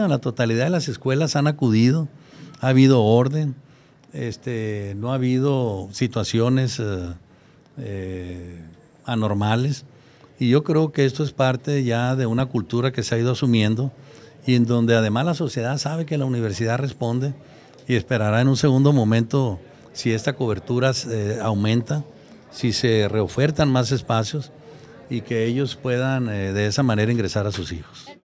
la totalidad de las escuelas han acudido, ha habido orden, este, no ha habido situaciones eh, eh, anormales. Y yo creo que esto es parte ya de una cultura que se ha ido asumiendo y en donde además la sociedad sabe que la universidad responde y esperará en un segundo momento si esta cobertura eh, aumenta, si se reofertan más espacios y que ellos puedan de esa manera ingresar a sus hijos.